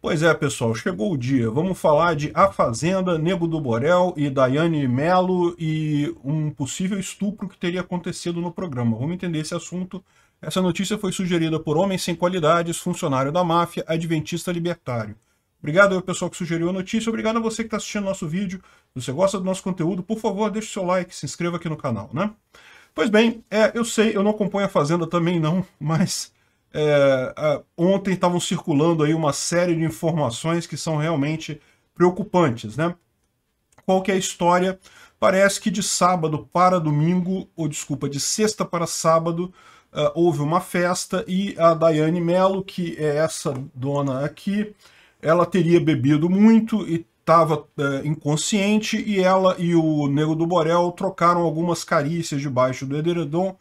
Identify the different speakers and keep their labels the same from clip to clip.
Speaker 1: Pois é, pessoal, chegou o dia. Vamos falar de A Fazenda, Nego do Borel e Daiane Melo e um possível estupro que teria acontecido no programa. Vamos entender esse assunto. Essa notícia foi sugerida por Homem Sem Qualidades, funcionário da máfia, adventista libertário. Obrigado ao pessoal que sugeriu a notícia, obrigado a você que está assistindo nosso vídeo. Se você gosta do nosso conteúdo, por favor, deixe seu like, se inscreva aqui no canal, né? Pois bem, é, eu sei, eu não acompanho a Fazenda também não, mas é, ontem estavam circulando aí uma série de informações que são realmente preocupantes, né? Qual que é a história? Parece que de sábado para domingo, ou desculpa, de sexta para sábado, é, houve uma festa e a Daiane Mello, que é essa dona aqui, ela teria bebido muito e estava é, inconsciente e ela e o Nego do Borel trocaram algumas carícias debaixo do edredom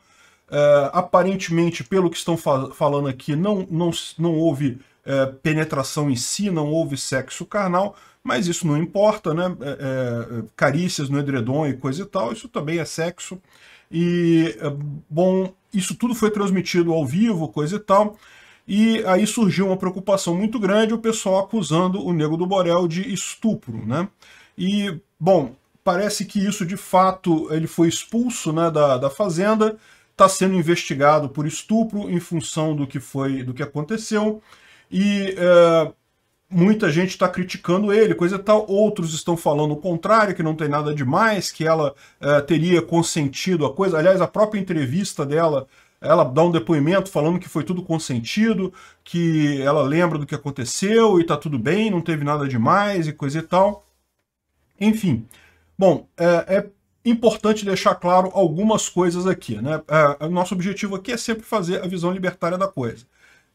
Speaker 1: é, aparentemente, pelo que estão falando aqui, não, não, não houve é, penetração em si, não houve sexo carnal, mas isso não importa, né? É, carícias no edredom e coisa e tal, isso também é sexo. E, bom, isso tudo foi transmitido ao vivo, coisa e tal. E aí surgiu uma preocupação muito grande, o pessoal acusando o Nego do Borel de estupro, né? E, bom, parece que isso de fato ele foi expulso né, da, da fazenda, está sendo investigado por estupro em função do que foi, do que aconteceu, e é, muita gente está criticando ele, coisa tal. Outros estão falando o contrário, que não tem nada demais, que ela é, teria consentido a coisa. Aliás, a própria entrevista dela ela dá um depoimento falando que foi tudo consentido, que ela lembra do que aconteceu e tá tudo bem, não teve nada demais e coisa e tal. Enfim, bom, é, é importante deixar claro algumas coisas aqui. Né? É, nosso objetivo aqui é sempre fazer a visão libertária da coisa.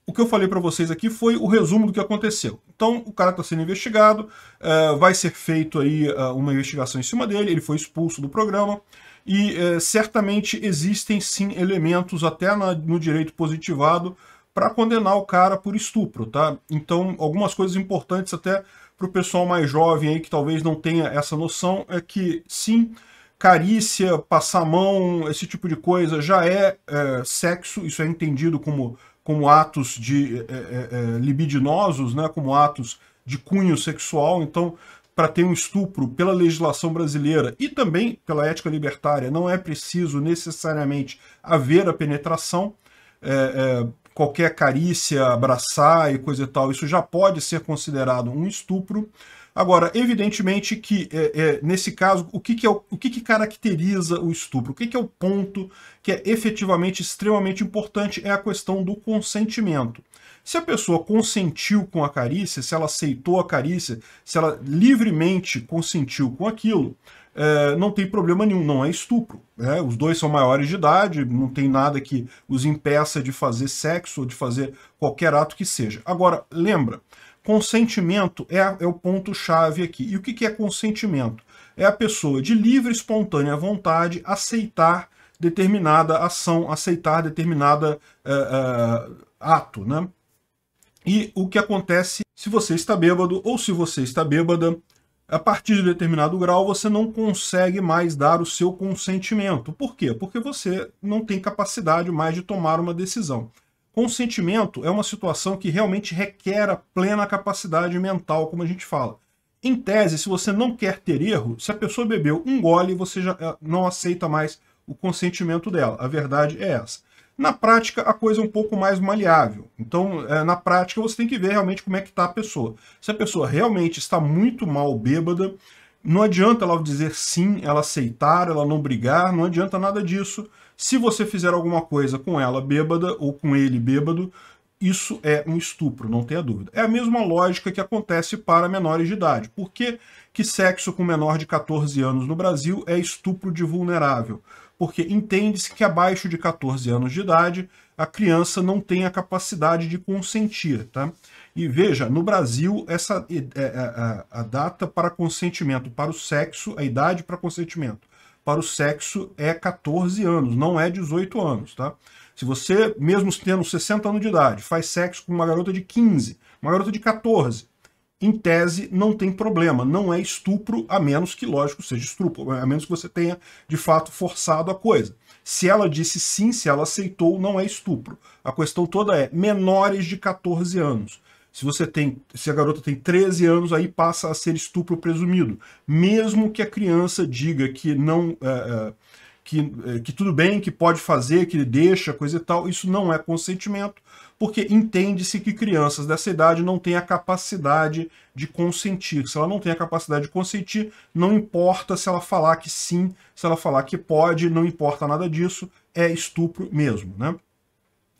Speaker 1: O que eu falei para vocês aqui foi o resumo do que aconteceu. Então, o cara está sendo investigado, é, vai ser feito aí é, uma investigação em cima dele, ele foi expulso do programa, e é, certamente existem sim elementos, até na, no direito positivado, para condenar o cara por estupro, tá? Então, algumas coisas importantes até para o pessoal mais jovem aí que talvez não tenha essa noção é que sim, carícia, passar mão, esse tipo de coisa já é, é sexo, isso é entendido como, como atos de é, é, é libidinosos, né, como atos de cunho sexual, então para ter um estupro pela legislação brasileira e também pela ética libertária não é preciso necessariamente haver a penetração, é, é, qualquer carícia, abraçar e coisa e tal, isso já pode ser considerado um estupro. Agora, evidentemente que, é, é, nesse caso, o, que, que, é o, o que, que caracteriza o estupro? O que, que é o ponto que é efetivamente extremamente importante? É a questão do consentimento. Se a pessoa consentiu com a carícia, se ela aceitou a carícia, se ela livremente consentiu com aquilo, é, não tem problema nenhum, não é estupro. Né? Os dois são maiores de idade, não tem nada que os impeça de fazer sexo ou de fazer qualquer ato que seja. Agora, lembra, consentimento é, é o ponto-chave aqui. E o que, que é consentimento? É a pessoa de livre, espontânea vontade aceitar determinada ação, aceitar determinada uh, uh, ato, né? E o que acontece se você está bêbado ou se você está bêbada a partir de determinado grau você não consegue mais dar o seu consentimento. Por quê? Porque você não tem capacidade mais de tomar uma decisão. Consentimento é uma situação que realmente requer a plena capacidade mental, como a gente fala. Em tese, se você não quer ter erro, se a pessoa bebeu um gole, você já eh, não aceita mais o consentimento dela. A verdade é essa. Na prática, a coisa é um pouco mais maleável. Então, é, na prática, você tem que ver realmente como é que está a pessoa. Se a pessoa realmente está muito mal bêbada, não adianta ela dizer sim, ela aceitar, ela não brigar, não adianta nada disso. Se você fizer alguma coisa com ela bêbada ou com ele bêbado, isso é um estupro, não tenha dúvida. É a mesma lógica que acontece para menores de idade. Por que, que sexo com menor de 14 anos no Brasil é estupro de vulnerável? porque entende-se que abaixo de 14 anos de idade a criança não tem a capacidade de consentir, tá? E veja, no Brasil, essa é, é, é, a, a data para consentimento para o sexo, a idade para consentimento para o sexo é 14 anos, não é 18 anos, tá? Se você, mesmo tendo 60 anos de idade, faz sexo com uma garota de 15, uma garota de 14, em tese, não tem problema, não é estupro, a menos que, lógico, seja estupro, a menos que você tenha, de fato, forçado a coisa. Se ela disse sim, se ela aceitou, não é estupro. A questão toda é menores de 14 anos. Se você tem, se a garota tem 13 anos, aí passa a ser estupro presumido. Mesmo que a criança diga que não. é, que, eh, que tudo bem, que pode fazer, que deixa, coisa e tal, isso não é consentimento, porque entende-se que crianças dessa idade não têm a capacidade de consentir. Se ela não tem a capacidade de consentir, não importa se ela falar que sim, se ela falar que pode, não importa nada disso, é estupro mesmo, né?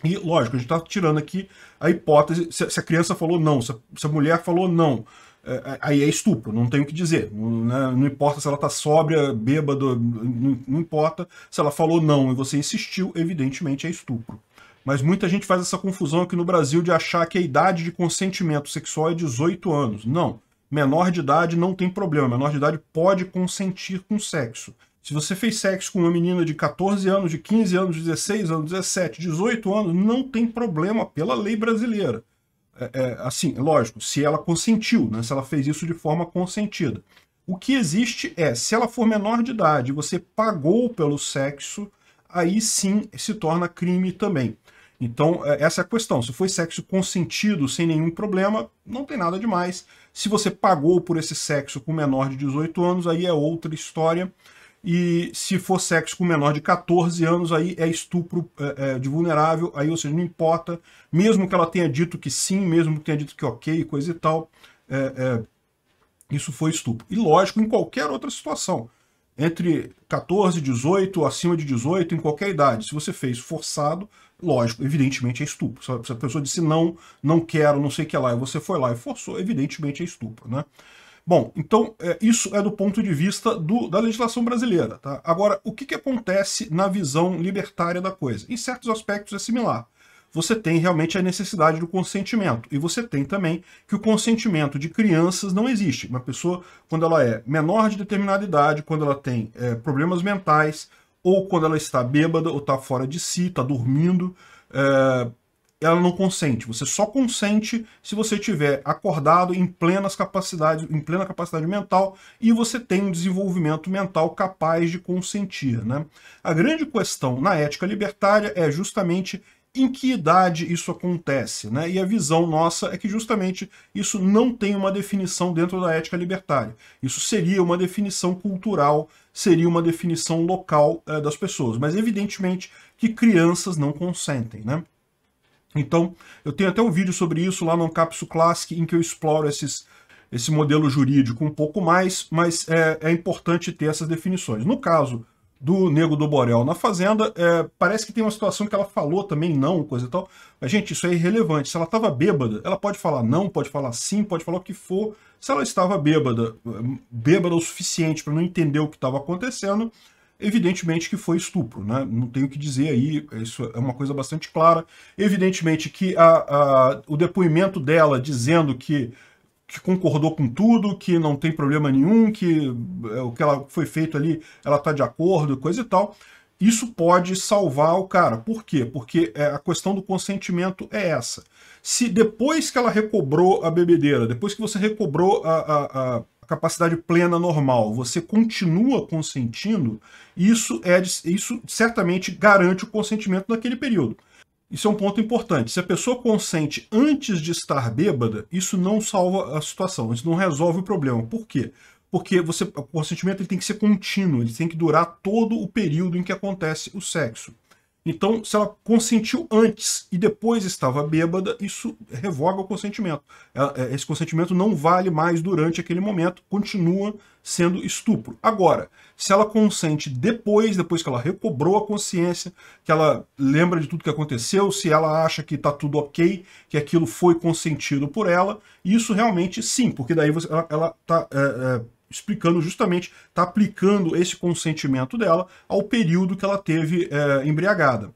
Speaker 1: E, lógico, a gente está tirando aqui a hipótese, se a criança falou não, se a mulher falou não, é, é, aí é estupro, não tem o que dizer. Não, né, não importa se ela está sóbria, bêbada, não, não, importa. Se ela falou não e você insistiu, evidentemente é estupro. Mas muita gente faz essa confusão aqui no Brasil de achar que a idade de consentimento sexual é 18 anos. Não. Menor de idade não tem problema. Menor de idade pode consentir com sexo. Se você fez sexo com uma menina de 14 anos, de 15 anos, 16 anos, 17, 18 anos, não tem problema pela lei brasileira. É, é, assim, lógico, se ela consentiu, né? se ela fez isso de forma consentida. O que existe é, se ela for menor de idade, você pagou pelo sexo, aí sim se torna crime também. Então, é, essa é a questão. Se foi sexo consentido sem nenhum problema, não tem nada demais. Se você pagou por esse sexo com menor de 18 anos, aí é outra história e se for sexo com menor de 14 anos, aí é estupro é, é, de vulnerável, aí, ou seja, não importa, mesmo que ela tenha dito que sim, mesmo que tenha dito que ok, coisa e tal, é, é isso foi estupro. E lógico, em qualquer outra situação, entre 14, 18, acima de 18, em qualquer idade, se você fez forçado, lógico, evidentemente é estupro. Se a pessoa disse não, não quero, não sei o que lá, e você foi lá e forçou, evidentemente é estupro, né? Bom, então é, isso é do ponto de vista do, da legislação brasileira. Tá? Agora, o que, que acontece na visão libertária da coisa? Em certos aspectos é similar. Você tem realmente a necessidade do consentimento. E você tem também que o consentimento de crianças não existe. Uma pessoa, quando ela é menor de determinada idade, quando ela tem é, problemas mentais, ou quando ela está bêbada, ou está fora de si, está dormindo, é, ela não consente. Você só consente se você tiver acordado em plenas capacidades, em plena capacidade mental e você tem um desenvolvimento mental capaz de consentir, né? A grande questão na ética libertária é justamente em que idade isso acontece, né? E a visão nossa é que justamente isso não tem uma definição dentro da ética libertária. Isso seria uma definição cultural, seria uma definição local é, das pessoas, mas evidentemente que crianças não consentem, né? Então, eu tenho até um vídeo sobre isso lá no Capsu Classic, em que eu exploro esses, esse modelo jurídico um pouco mais, mas é, é importante ter essas definições. No caso do Nego do Borel na Fazenda, é, parece que tem uma situação que ela falou também não, coisa e tal. Mas, gente, isso é irrelevante. Se ela estava bêbada, ela pode falar não, pode falar sim, pode falar o que for. Se ela estava bêbada, hum, bêbada o suficiente para não entender o que estava acontecendo, evidentemente que foi estupro, né? não tenho o que dizer aí, isso é uma coisa bastante clara. Evidentemente que a, a, o depoimento dela dizendo que, que concordou com tudo, que não tem problema nenhum, que é, o que ela foi feito ali, ela está de acordo, coisa e tal, isso pode salvar o cara. Por quê? Porque é, a questão do consentimento é essa. Se depois que ela recobrou a bebedeira, depois que você recobrou a, a capacidade plena normal, você continua consentindo, isso, é, isso certamente garante o consentimento naquele período. Isso é um ponto importante. Se a pessoa consente antes de estar bêbada, isso não salva a situação, isso não resolve o problema. Por quê? Porque você, o consentimento ele tem que ser contínuo, ele tem que durar todo o período em que acontece o sexo. Então, se ela consentiu antes e depois estava bêbada, isso revoga o consentimento. É, esse consentimento não vale mais durante aquele momento, continua sendo estupro. Agora, se ela consente depois, depois que ela recobrou a consciência, que ela lembra de tudo que aconteceu, se ela acha que está tudo ok, que aquilo foi consentido por ela, isso realmente sim, porque daí você, ela está é, é, explicando justamente, está aplicando esse consentimento dela ao período que ela teve é, embriagada.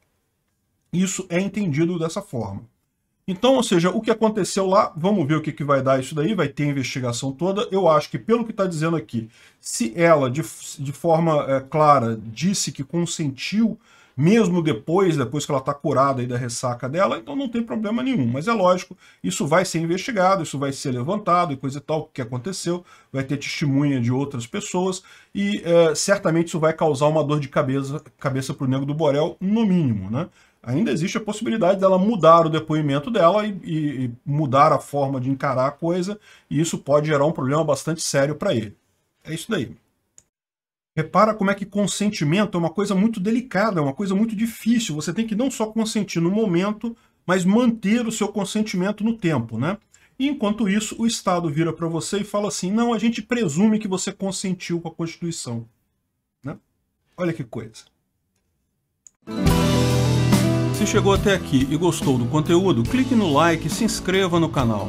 Speaker 1: Isso é entendido dessa forma. Então, ou seja, o que aconteceu lá, vamos ver o que, que vai dar isso daí, vai ter investigação toda. Eu acho que, pelo que está dizendo aqui, se ela, de, de forma é, clara, disse que consentiu mesmo depois, depois que ela está curada aí da ressaca dela, então não tem problema nenhum. Mas é lógico, isso vai ser investigado, isso vai ser levantado e coisa e tal, o que aconteceu, vai ter testemunha de outras pessoas e é, certamente isso vai causar uma dor de cabeça cabeça para o Nego do Borel, no mínimo, né? Ainda existe a possibilidade dela mudar o depoimento dela e, e, e mudar a forma de encarar a coisa, e isso pode gerar um problema bastante sério para ele. É isso daí. Repara como é que consentimento é uma coisa muito delicada, é uma coisa muito difícil. Você tem que não só consentir no momento, mas manter o seu consentimento no tempo, né? E enquanto isso, o Estado vira para você e fala assim, não, a gente presume que você consentiu com a Constituição. Né? Olha que coisa. Se chegou até aqui e gostou do conteúdo, clique no like e se inscreva no canal.